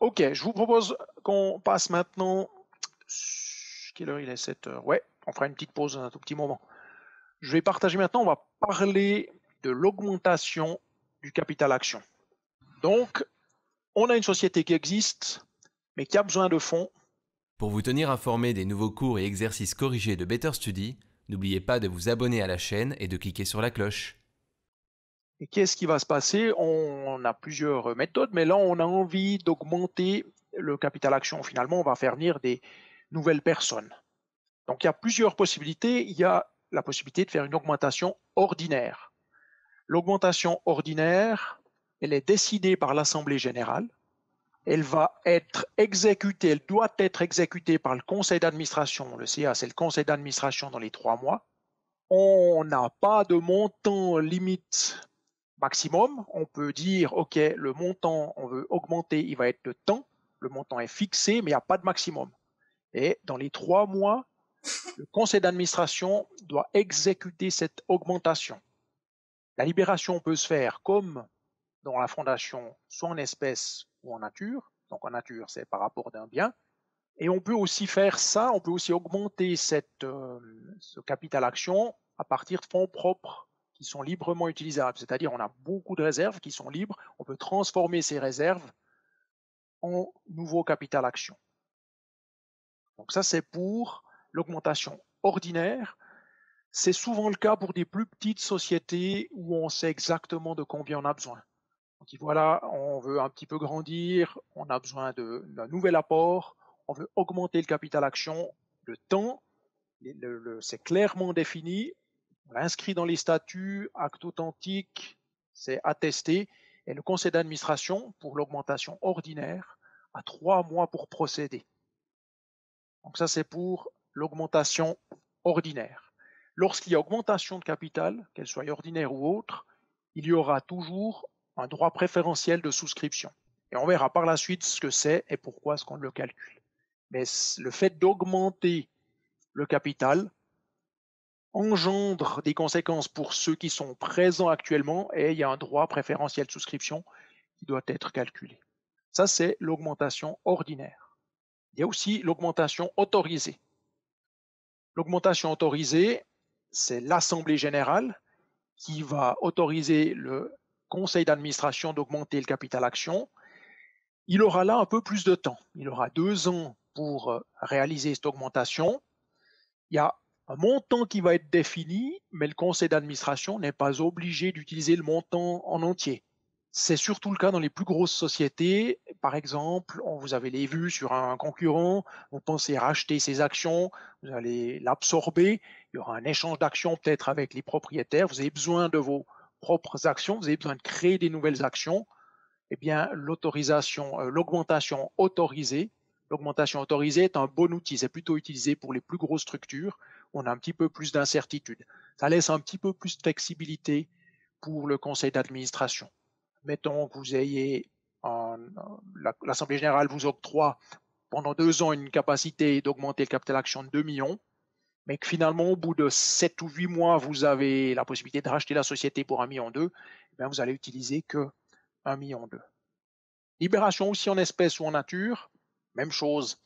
Ok, je vous propose qu'on passe maintenant. Quelle heure il est 7 heures Ouais, on fera une petite pause dans un tout petit moment. Je vais partager maintenant, on va parler de l'augmentation du capital action. Donc, on a une société qui existe, mais qui a besoin de fonds. Pour vous tenir informé des nouveaux cours et exercices corrigés de Better Study, n'oubliez pas de vous abonner à la chaîne et de cliquer sur la cloche qu'est-ce qui va se passer On a plusieurs méthodes, mais là, on a envie d'augmenter le capital action. Finalement, on va faire venir des nouvelles personnes. Donc, il y a plusieurs possibilités. Il y a la possibilité de faire une augmentation ordinaire. L'augmentation ordinaire, elle est décidée par l'Assemblée générale. Elle va être exécutée, elle doit être exécutée par le conseil d'administration. Le CA, c'est le conseil d'administration dans les trois mois. On n'a pas de montant limite maximum, on peut dire, OK, le montant, on veut augmenter, il va être de temps, le montant est fixé, mais il n'y a pas de maximum. Et dans les trois mois, le conseil d'administration doit exécuter cette augmentation. La libération peut se faire comme dans la fondation, soit en espèces ou en nature. Donc en nature, c'est par rapport d'un bien. Et on peut aussi faire ça, on peut aussi augmenter cette, euh, ce capital action à partir de fonds propres sont librement utilisables. C'est-à-dire, on a beaucoup de réserves qui sont libres. On peut transformer ces réserves en nouveau capital action. Donc ça, c'est pour l'augmentation ordinaire. C'est souvent le cas pour des plus petites sociétés où on sait exactement de combien on a besoin. Donc voilà, on veut un petit peu grandir, on a besoin d'un nouvel apport, on veut augmenter le capital action, le temps, c'est clairement défini, on l'a inscrit dans les statuts, acte authentique, c'est attesté. Et le conseil d'administration, pour l'augmentation ordinaire, a trois mois pour procéder. Donc ça, c'est pour l'augmentation ordinaire. Lorsqu'il y a augmentation de capital, qu'elle soit ordinaire ou autre, il y aura toujours un droit préférentiel de souscription. Et on verra par la suite ce que c'est et pourquoi est-ce qu'on le calcule. Mais le fait d'augmenter le capital, engendre des conséquences pour ceux qui sont présents actuellement et il y a un droit préférentiel de souscription qui doit être calculé. Ça, c'est l'augmentation ordinaire. Il y a aussi l'augmentation autorisée. L'augmentation autorisée, c'est l'Assemblée générale qui va autoriser le conseil d'administration d'augmenter le capital action. Il aura là un peu plus de temps. Il aura deux ans pour euh, réaliser cette augmentation. Il y a un montant qui va être défini, mais le conseil d'administration n'est pas obligé d'utiliser le montant en entier. C'est surtout le cas dans les plus grosses sociétés. Par exemple, vous avez les vues sur un concurrent, vous pensez racheter ses actions, vous allez l'absorber, il y aura un échange d'actions peut-être avec les propriétaires, vous avez besoin de vos propres actions, vous avez besoin de créer des nouvelles actions. Eh bien, l'autorisation, euh, l'augmentation autorisée, l'augmentation autorisée est un bon outil. C'est plutôt utilisé pour les plus grosses structures on a un petit peu plus d'incertitude. Ça laisse un petit peu plus de flexibilité pour le conseil d'administration. Mettons que vous ayez, l'Assemblée générale vous octroie pendant deux ans une capacité d'augmenter le capital action de 2 millions, mais que finalement, au bout de sept ou huit mois, vous avez la possibilité de racheter la société pour 1 million, eh bien vous allez utiliser que 1 million. Libération aussi en espèces ou en nature, même chose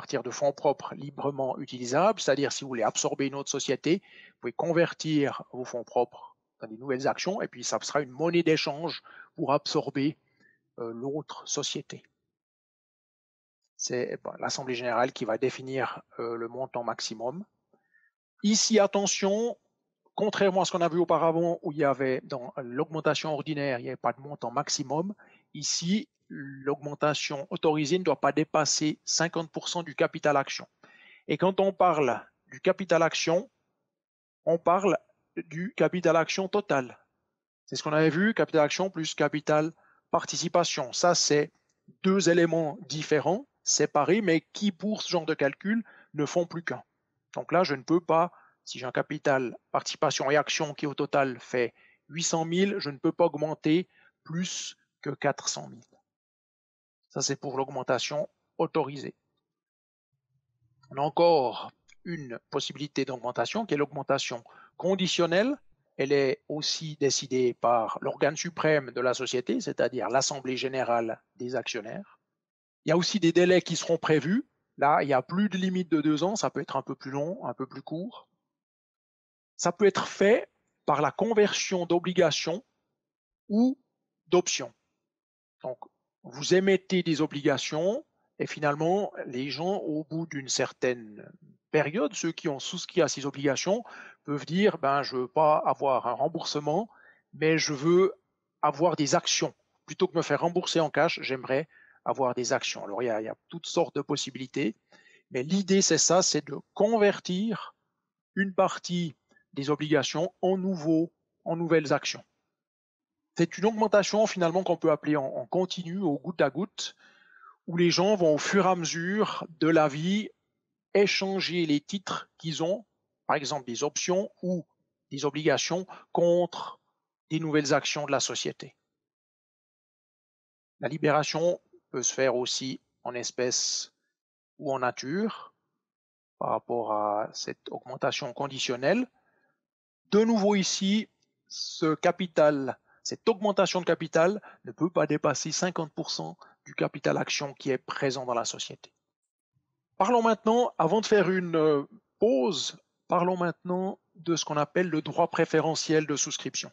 partir de fonds propres librement utilisables, c'est-à-dire si vous voulez absorber une autre société, vous pouvez convertir vos fonds propres dans des nouvelles actions et puis ça sera une monnaie d'échange pour absorber euh, l'autre société. C'est l'Assemblée générale qui va définir euh, le montant maximum. Ici, attention, contrairement à ce qu'on a vu auparavant où il y avait dans l'augmentation ordinaire, il n'y avait pas de montant maximum, ici, l'augmentation autorisée ne doit pas dépasser 50% du capital action. Et quand on parle du capital action, on parle du capital action total. C'est ce qu'on avait vu, capital action plus capital participation. Ça, c'est deux éléments différents, séparés, mais qui, pour ce genre de calcul, ne font plus qu'un. Donc là, je ne peux pas, si j'ai un capital participation et action qui au total fait 800 000, je ne peux pas augmenter plus que 400 000. Ça, c'est pour l'augmentation autorisée. On a encore une possibilité d'augmentation qui est l'augmentation conditionnelle. Elle est aussi décidée par l'organe suprême de la société, c'est-à-dire l'Assemblée générale des actionnaires. Il y a aussi des délais qui seront prévus. Là, il n'y a plus de limite de deux ans, ça peut être un peu plus long, un peu plus court. Ça peut être fait par la conversion d'obligations ou d'options. Donc, vous émettez des obligations et finalement, les gens, au bout d'une certaine période, ceux qui ont souscrit à ces obligations, peuvent dire, ben, je veux pas avoir un remboursement, mais je veux avoir des actions. Plutôt que me faire rembourser en cash, j'aimerais avoir des actions. Alors, il y a, il y a toutes sortes de possibilités, mais l'idée, c'est ça, c'est de convertir une partie des obligations en nouveaux, en nouvelles actions c'est une augmentation finalement qu'on peut appeler en, continu, au goutte à goutte, où les gens vont au fur et à mesure de la vie échanger les titres qu'ils ont, par exemple des options ou des obligations, contre des nouvelles actions de la société. La libération peut se faire aussi en espèces ou en nature par rapport à cette augmentation conditionnelle. De nouveau ici, ce capital cette augmentation de capital ne peut pas dépasser 50% du capital action qui est présent dans la société. Parlons maintenant, avant de faire une euh, pause, parlons maintenant de ce qu'on appelle le droit préférentiel de souscription.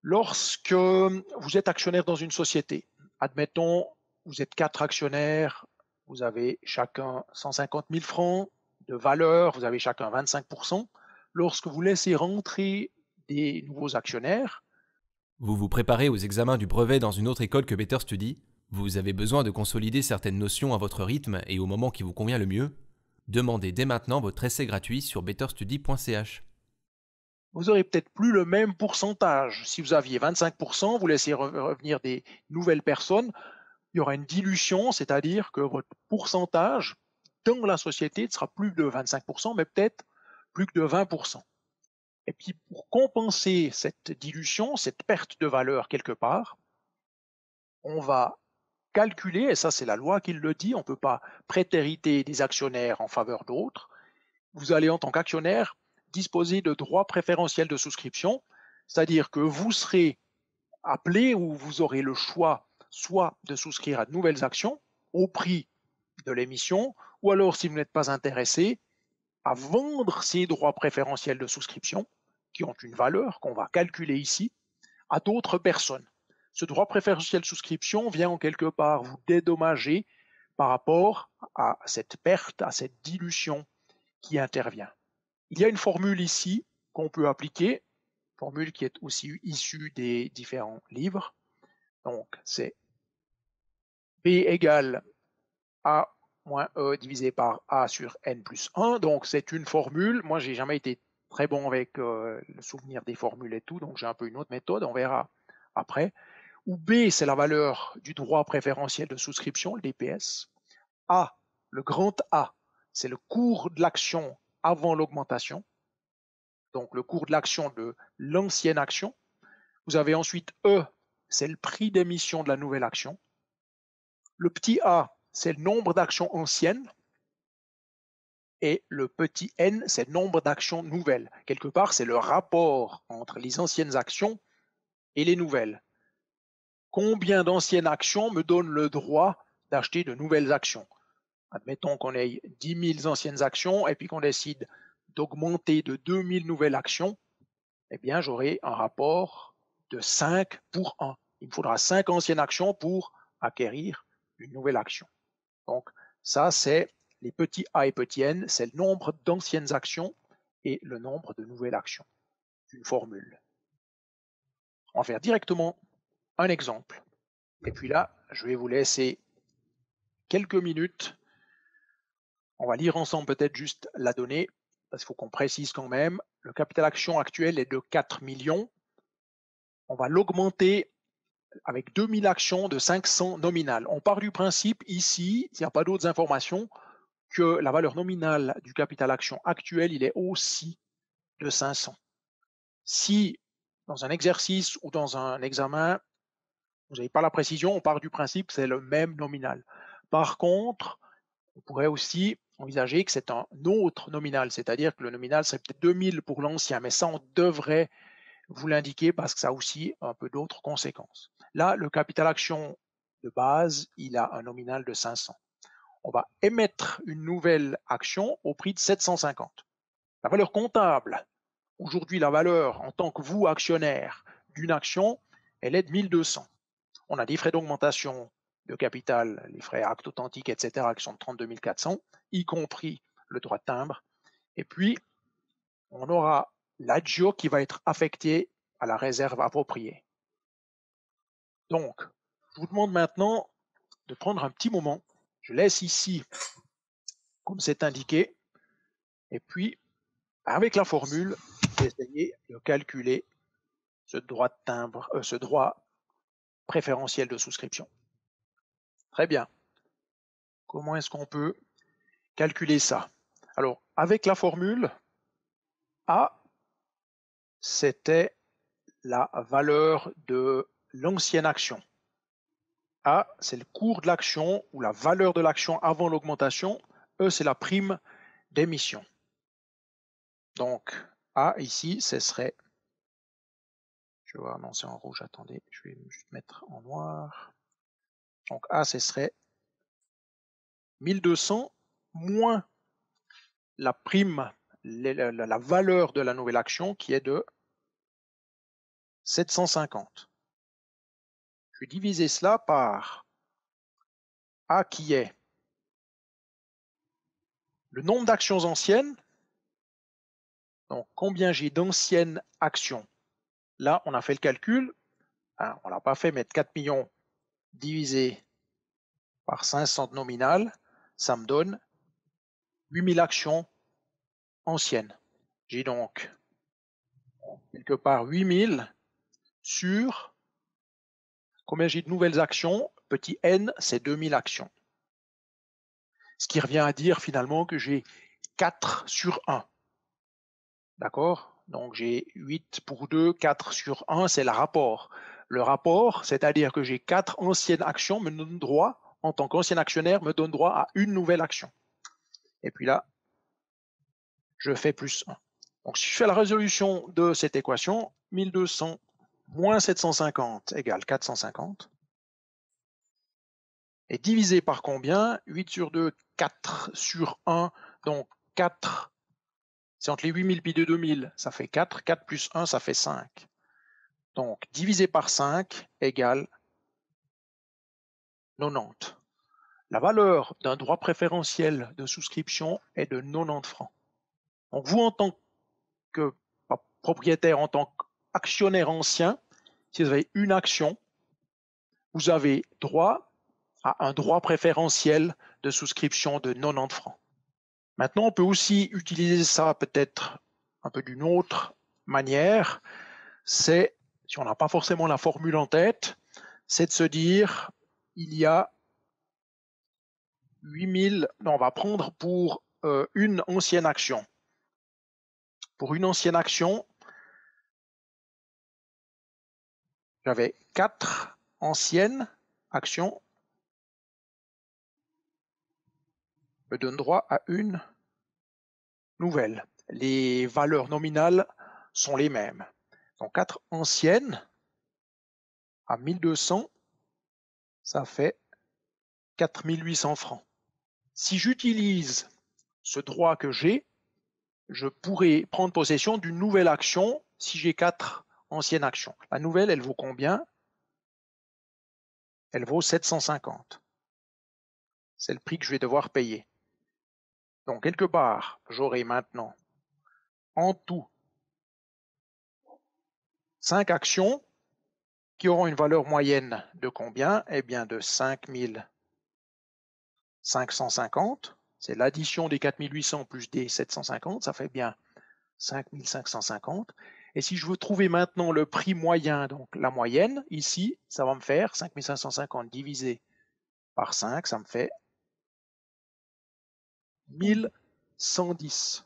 Lorsque vous êtes actionnaire dans une société, admettons, vous êtes quatre actionnaires, vous avez chacun 150 000 francs de valeur, vous avez chacun 25 Lorsque vous laissez rentrer des nouveaux actionnaires, vous vous préparez aux examens du brevet dans une autre école que Better Study, vous avez besoin de consolider certaines notions à votre rythme et au moment qui vous convient le mieux, demandez dès maintenant votre essai gratuit sur betterstudy.ch. Vous aurez peut-être plus le même pourcentage. Si vous aviez 25%, vous laissez revenir des nouvelles personnes, il y aura une dilution, c'est-à-dire que votre pourcentage dans la société ne sera plus de 25%, mais peut-être plus que de 20%. Et puis pour compenser cette dilution, cette perte de valeur quelque part, on va calculer, et ça c'est la loi qui le dit, on ne peut pas prétériter des actionnaires en faveur d'autres, vous allez en tant qu'actionnaire disposer de droits préférentiels de souscription, c'est-à-dire que vous serez appelé ou vous aurez le choix soit de souscrire à de nouvelles actions au prix de l'émission, ou alors si vous n'êtes pas intéressé, à vendre ces droits préférentiels de souscription, qui ont une valeur qu'on va calculer ici, à d'autres personnes. Ce droit préférentiel de souscription vient en quelque part vous dédommager par rapport à cette perte, à cette dilution qui intervient. Il y a une formule ici qu'on peut appliquer, formule qui est aussi issue des différents livres. Donc c'est B égale A moins E divisé par A sur N plus 1. Donc c'est une formule. Moi, j'ai jamais été très bon avec euh, le souvenir des formules et tout, donc j'ai un peu une autre méthode, on verra après. Ou B, c'est la valeur du droit préférentiel de souscription, le DPS. A, le grand A, c'est le cours de l'action avant l'augmentation, donc le cours de l'action de l'ancienne action. Vous avez ensuite E, c'est le prix d'émission de la nouvelle action. Le petit a, c'est le nombre d'actions anciennes et le petit n, c'est le nombre d'actions nouvelles. Quelque part, c'est le rapport entre les anciennes actions et les nouvelles. Combien d'anciennes actions me donnent le droit d'acheter de nouvelles actions Admettons qu'on ait 10 000 anciennes actions et puis qu'on décide d'augmenter de 2 000 nouvelles actions, eh bien, j'aurai un rapport de 5 pour 1. Il me faudra 5 anciennes actions pour acquérir une nouvelle action. Donc ça, c'est les petits a et petits n, c'est le nombre d'anciennes actions et le nombre de nouvelles actions. Une formule. On va faire directement un exemple. Et puis là, je vais vous laisser quelques minutes. On va lire ensemble peut-être juste la donnée, parce qu'il faut qu'on précise quand même. Le capital action actuel est de 4 millions. On va l'augmenter avec 2000 actions de 500 nominales. On part du principe ici, il n'y a pas d'autres informations, que la valeur nominale du capital action actuel, il est aussi de 500. Si dans un exercice ou dans un examen, vous n'avez pas la précision, on part du principe, c'est le même nominal. Par contre, on pourrait aussi envisager que c'est un autre nominal, c'est-à-dire que le nominal serait peut-être 2000 pour l'ancien, mais ça, on devrait vous l'indiquer parce que ça a aussi un peu d'autres conséquences. Là, le capital action de base, il a un nominal de 500. On va émettre une nouvelle action au prix de 750. La valeur comptable, aujourd'hui la valeur en tant que vous actionnaire d'une action, elle est de 1200. On a des frais d'augmentation de capital, les frais actes authentiques, etc., qui sont de 32 400, y compris le droit de timbre. Et puis, on aura l'adjo qui va être affecté à la réserve appropriée. Donc, je vous demande maintenant de prendre un petit moment. Je laisse ici, comme c'est indiqué, et puis, avec la formule, essayez de calculer ce droit de timbre, euh, ce droit préférentiel de souscription. Très bien. Comment est-ce qu'on peut calculer ça Alors, avec la formule, A, c'était la valeur de l'ancienne action. A, c'est le cours de l'action ou la valeur de l'action avant l'augmentation. E, c'est la prime d'émission. Donc, A ici, ce serait. Je vais annoncer en rouge, attendez, je vais juste mettre en noir. Donc, A, ce serait 1200 moins la prime, la valeur de la nouvelle action qui est de 750 je vais diviser cela par A qui est le nombre d'actions anciennes. Donc combien j'ai d'anciennes actions. Là, on a fait le calcul. Hein, on l'a pas fait, mais 4 millions divisé par 500 nominales. ça me donne 8000 actions anciennes. J'ai donc quelque part 8000 sur Combien j'ai de nouvelles actions Petit n, c'est 2000 actions. Ce qui revient à dire finalement que j'ai 4 sur 1. D'accord Donc j'ai 8 pour 2, 4 sur 1, c'est le rapport. Le rapport, c'est-à-dire que j'ai 4 anciennes actions, me donne droit, en tant qu'ancien actionnaire, me donne droit à une nouvelle action. Et puis là, je fais plus 1. Donc si je fais la résolution de cette équation, 1200 moins 750 égale 450. Et divisé par combien 8 sur 2, 4 sur 1, donc 4. C'est entre les 8000 et les 2000, ça fait 4. 4 plus 1, ça fait 5. Donc divisé par 5 égale 90. La valeur d'un droit préférentiel de souscription est de 90 francs. Donc vous, en tant que bah, propriétaire, en tant qu'actionnaire ancien, si vous avez une action, vous avez droit à un droit préférentiel de souscription de 90 francs. Maintenant, on peut aussi utiliser ça peut-être un peu d'une autre manière. C'est, si on n'a pas forcément la formule en tête, c'est de se dire, il y a 8000, non, on va prendre pour euh, une ancienne action. Pour une ancienne action, J'avais quatre anciennes actions. Me donne droit à une nouvelle. Les valeurs nominales sont les mêmes. Donc quatre anciennes à 1200, ça fait 4800 francs. Si j'utilise ce droit que j'ai, je pourrais prendre possession d'une nouvelle action si j'ai 4 ancienne action. La nouvelle, elle vaut combien Elle vaut 750. C'est le prix que je vais devoir payer. Donc, quelque part, j'aurai maintenant en tout cinq actions qui auront une valeur moyenne de combien Eh bien, de 5550. C'est l'addition des 4800 plus des 750, ça fait bien 5550. Et si je veux trouver maintenant le prix moyen, donc la moyenne, ici, ça va me faire 5550 divisé par 5, ça me fait 1110.